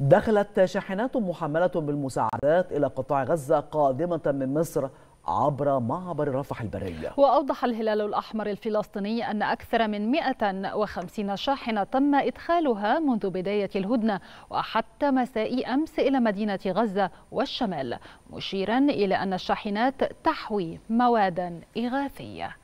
دخلت شاحنات محملة بالمساعدات إلى قطاع غزة قادمة من مصر عبر معبر رفح البري وأوضح الهلال الأحمر الفلسطيني أن أكثر من 150 شاحنة تم إدخالها منذ بداية الهدنة وحتى مساء أمس إلى مدينة غزة والشمال مشيرا إلى أن الشاحنات تحوي موادا إغاثية